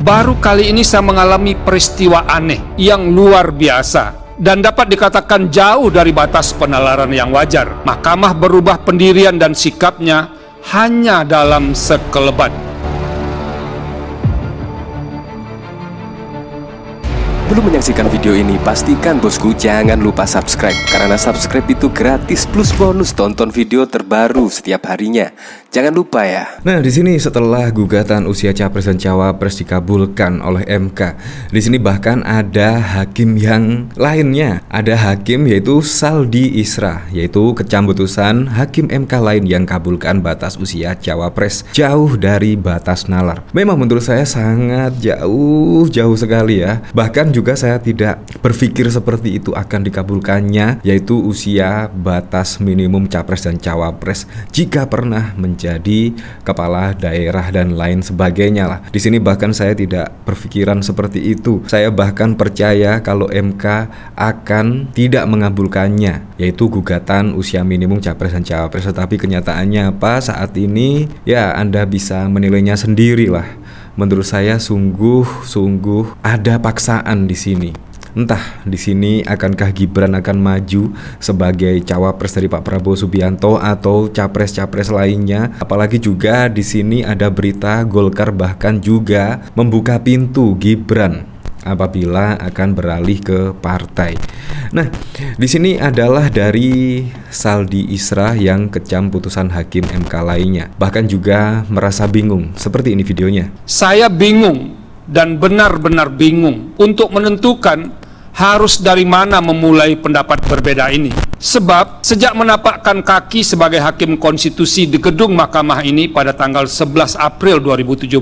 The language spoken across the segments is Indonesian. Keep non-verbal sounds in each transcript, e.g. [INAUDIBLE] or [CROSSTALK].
baru kali ini saya mengalami peristiwa aneh yang luar biasa dan dapat dikatakan jauh dari batas penalaran yang wajar. Mahkamah berubah pendirian dan sikapnya hanya dalam sekelebat. Belum menyaksikan video ini, pastikan bosku jangan lupa subscribe karena subscribe itu gratis plus bonus tonton video terbaru setiap harinya. Jangan lupa ya. Nah, di sini setelah gugatan usia capres dan cawapres dikabulkan oleh MK, di sini bahkan ada hakim yang lainnya. Ada hakim yaitu Saldi Isra, yaitu kecambutusan hakim MK lain yang kabulkan batas usia cawapres jauh dari batas nalar. Memang menurut saya sangat jauh, jauh sekali ya. Bahkan juga saya tidak berpikir seperti itu akan dikabulkannya, yaitu usia batas minimum capres dan cawapres jika pernah menjadi menjadi kepala daerah dan lain sebagainya lah. Di sini bahkan saya tidak berpikiran seperti itu. Saya bahkan percaya kalau MK akan tidak mengabulkannya, yaitu gugatan usia minimum capres dan cawapres. Tetapi kenyataannya apa saat ini? Ya, Anda bisa menilainya sendirilah. Menurut saya sungguh-sungguh ada paksaan di sini. Entah di sini akankah Gibran akan maju sebagai cawapres dari Pak Prabowo Subianto atau capres-capres lainnya. Apalagi juga di sini ada berita Golkar bahkan juga membuka pintu Gibran apabila akan beralih ke partai. Nah, di sini adalah dari Saldi Isra yang kecam putusan hakim MK lainnya. Bahkan juga merasa bingung. Seperti ini videonya. Saya bingung dan benar-benar bingung untuk menentukan harus dari mana memulai pendapat berbeda ini. Sebab sejak menapakkan kaki sebagai hakim konstitusi di gedung mahkamah ini pada tanggal 11 April 2017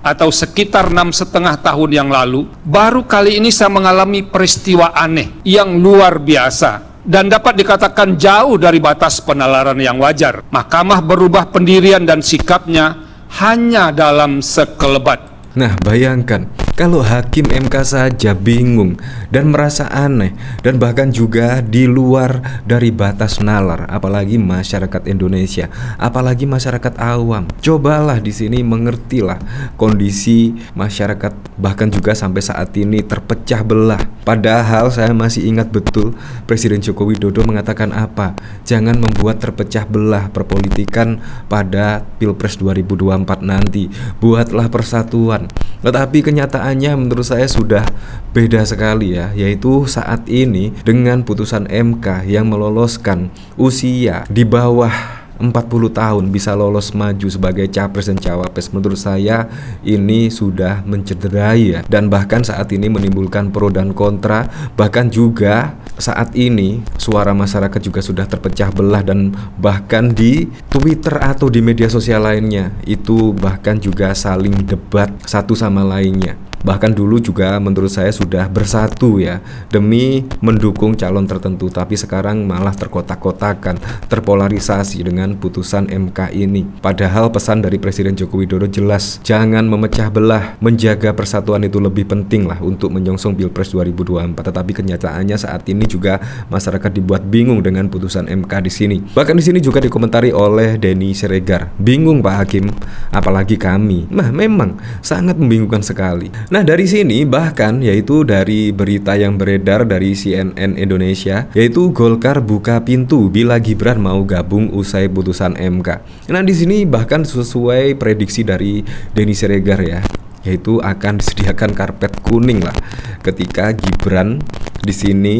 atau sekitar enam setengah tahun yang lalu, baru kali ini saya mengalami peristiwa aneh yang luar biasa dan dapat dikatakan jauh dari batas penalaran yang wajar. Mahkamah berubah pendirian dan sikapnya hanya dalam sekelebat. Nah, bayangkan kalau hakim MK saja bingung dan merasa aneh dan bahkan juga di luar dari batas nalar, apalagi masyarakat Indonesia, apalagi masyarakat awam. Cobalah di sini mengertilah kondisi masyarakat bahkan juga sampai saat ini terpecah belah. Padahal saya masih ingat betul Presiden Joko Widodo mengatakan apa? Jangan membuat terpecah belah perpolitikan pada Pilpres 2024 nanti. Buatlah persatuan. Tetapi kenyataan pertanyaannya menurut saya sudah beda sekali ya, yaitu saat ini dengan putusan MK yang meloloskan usia di bawah 40 tahun bisa lolos maju sebagai capres dan cawapres menurut saya ini sudah mencederai ya dan bahkan saat ini menimbulkan pro dan kontra bahkan juga saat ini suara masyarakat juga sudah terpecah belah dan bahkan di Twitter atau di media sosial lainnya itu bahkan juga saling debat satu sama lainnya bahkan dulu juga menurut saya sudah bersatu ya demi mendukung calon tertentu tapi sekarang malah terkotak-kotakan terpolarisasi dengan putusan MK ini padahal pesan dari Presiden Joko Widodo jelas jangan memecah belah menjaga persatuan itu lebih penting lah untuk menyongsong Pilpres 2024 tetapi kenyataannya saat ini juga masyarakat dibuat bingung dengan putusan MK di sini bahkan di sini juga dikomentari oleh Denny Siregar bingung Pak Hakim apalagi kami nah memang sangat membingungkan sekali Nah dari sini bahkan yaitu dari berita yang beredar dari CNN Indonesia yaitu Golkar buka pintu bila Gibran mau gabung usai putusan MK. Nah di sini bahkan sesuai prediksi dari Denny Siregar ya yaitu akan disediakan karpet kuning lah ketika Gibran di sini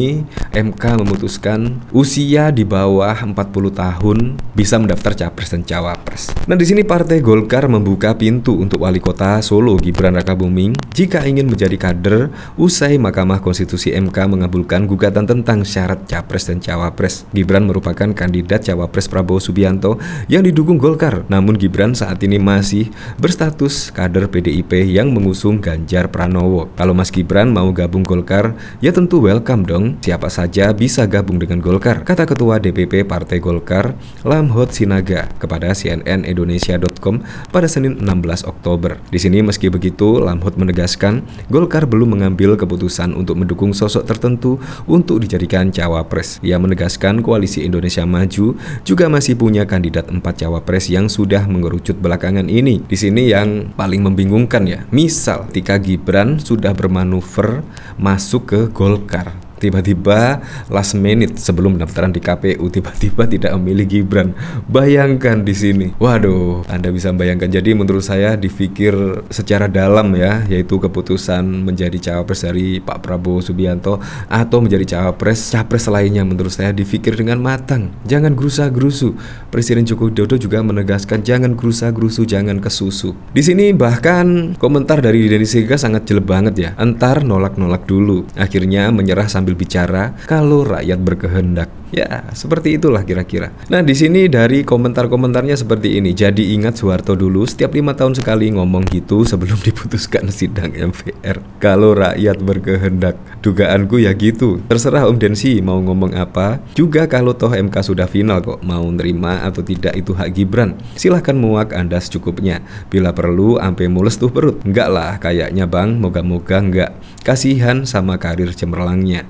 MK memutuskan usia di bawah 40 tahun bisa mendaftar capres dan cawapres. Nah di sini Partai Golkar membuka pintu untuk wali kota Solo Gibran Rakabuming jika ingin menjadi kader usai Mahkamah Konstitusi MK mengabulkan gugatan tentang syarat capres dan cawapres. Gibran merupakan kandidat cawapres Prabowo Subianto yang didukung Golkar. Namun Gibran saat ini masih berstatus kader PDIP yang mengusung Ganjar Pranowo. Kalau Mas Gibran mau gabung Golkar, ya tentu welcome dong. Siapa saja saja bisa gabung dengan Golkar, kata Ketua DPP Partai Golkar, Lamhot Sinaga, kepada CNN Indonesia.com pada Senin 16 Oktober. Di sini meski begitu, Lamhot menegaskan Golkar belum mengambil keputusan untuk mendukung sosok tertentu untuk dijadikan cawapres. Ia menegaskan Koalisi Indonesia Maju juga masih punya kandidat empat cawapres yang sudah mengerucut belakangan ini. Di sini yang paling membingungkan ya, misal ketika Gibran sudah bermanuver masuk ke Golkar tiba-tiba last minute sebelum pendaftaran di KPU tiba-tiba tidak memilih Gibran. Bayangkan di sini. Waduh, Anda bisa bayangkan. Jadi menurut saya dipikir secara dalam ya, yaitu keputusan menjadi cawapres dari Pak Prabowo Subianto atau menjadi cawapres capres lainnya menurut saya dipikir dengan matang. Jangan gerusa-gerusu. Presiden Joko Widodo juga menegaskan jangan gerusa-gerusu, jangan kesusu. Di sini bahkan komentar dari Denny Sega sangat jelek banget ya. Entar nolak-nolak dulu. Akhirnya menyerah sambil sambil bicara kalau rakyat berkehendak. Ya, seperti itulah kira-kira. Nah, di sini dari komentar-komentarnya seperti ini. Jadi ingat Soeharto dulu, setiap lima tahun sekali ngomong gitu sebelum [LAUGHS] diputuskan sidang MPR. Kalau rakyat berkehendak, dugaanku ya gitu. Terserah Om Densi mau ngomong apa. Juga kalau toh MK sudah final kok, mau nerima atau tidak itu hak Gibran. Silahkan muak Anda secukupnya. Bila perlu, ampe mules tuh perut. Enggak lah, kayaknya bang, moga-moga enggak. Kasihan sama karir cemerlangnya.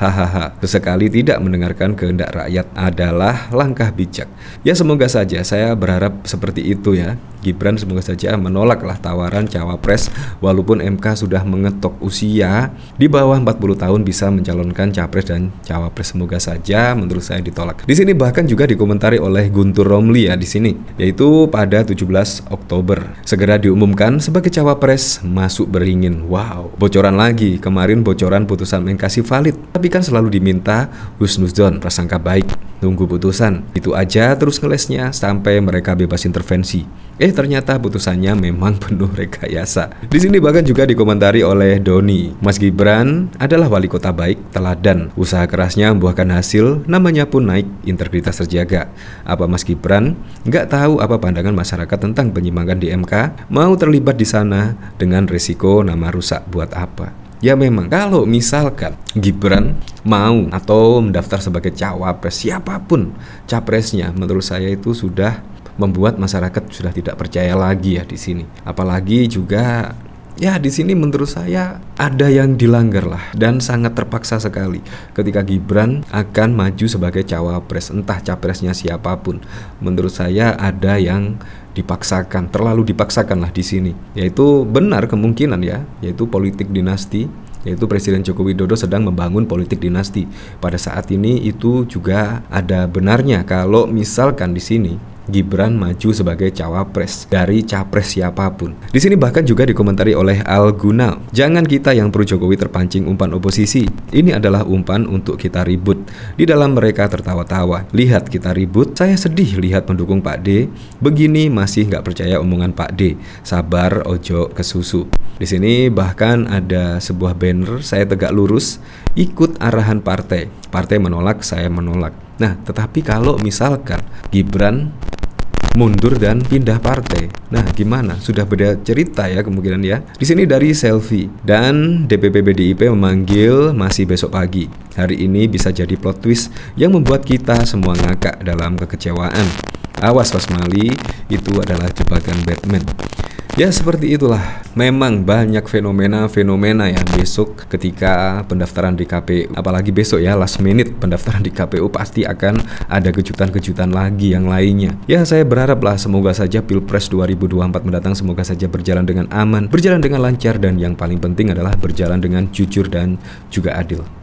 Hahaha, sesekali tidak mendengarkan kehendak rakyat adalah langkah bijak. Ya semoga saja, saya berharap seperti itu ya. Gibran semoga saja menolaklah tawaran cawapres walaupun MK sudah mengetok usia di bawah 40 tahun bisa mencalonkan capres dan cawapres semoga saja menurut saya ditolak. Di sini bahkan juga dikomentari oleh Guntur Romli ya di sini yaitu pada 17 Oktober segera diumumkan sebagai cawapres masuk beringin. Wow, bocoran lagi. Kemarin bocoran putusan MK sih valid tapi kan selalu diminta husnuzon, prasangka baik, nunggu putusan. Itu aja terus ngelesnya sampai mereka bebas intervensi. Eh ternyata putusannya memang [LAUGHS] penuh rekayasa. Di sini bahkan juga dikomentari oleh Doni. Mas Gibran adalah wali kota baik, teladan. Usaha kerasnya membuahkan hasil, namanya pun naik, integritas terjaga. Apa Mas Gibran nggak tahu apa pandangan masyarakat tentang penyimpangan di MK? Mau terlibat di sana dengan risiko nama rusak buat apa? Ya memang kalau misalkan Gibran mau atau mendaftar sebagai cawapres siapapun capresnya menurut saya itu sudah membuat masyarakat sudah tidak percaya lagi ya di sini. Apalagi juga ya di sini menurut saya ada yang dilanggar lah dan sangat terpaksa sekali ketika Gibran akan maju sebagai cawapres entah capresnya siapapun menurut saya ada yang dipaksakan terlalu dipaksakan lah di sini yaitu benar kemungkinan ya yaitu politik dinasti yaitu Presiden Joko Widodo sedang membangun politik dinasti. Pada saat ini itu juga ada benarnya kalau misalkan di sini Gibran maju sebagai cawapres dari capres siapapun. Di sini bahkan juga dikomentari oleh Al Gunal. Jangan kita yang pro Jokowi terpancing umpan oposisi. Ini adalah umpan untuk kita ribut. Di dalam mereka tertawa-tawa. Lihat kita ribut. Saya sedih lihat pendukung Pak D. Begini masih nggak percaya omongan Pak D. Sabar ojo ke susu. Di sini bahkan ada sebuah banner saya tegak lurus ikut arahan partai. Partai menolak, saya menolak. Nah, tetapi kalau misalkan Gibran mundur dan pindah partai. Nah, gimana? Sudah beda cerita ya kemungkinan ya. Di sini dari selfie dan DPP PDIP memanggil masih besok pagi. Hari ini bisa jadi plot twist yang membuat kita semua ngakak dalam kekecewaan. Awas wasmali itu adalah jebakan Batman. Ya seperti itulah, memang banyak fenomena-fenomena ya besok ketika pendaftaran di KPU, apalagi besok ya last minute pendaftaran di KPU pasti akan ada kejutan-kejutan lagi yang lainnya. Ya saya berharaplah semoga saja Pilpres 2024 mendatang semoga saja berjalan dengan aman, berjalan dengan lancar dan yang paling penting adalah berjalan dengan jujur dan juga adil.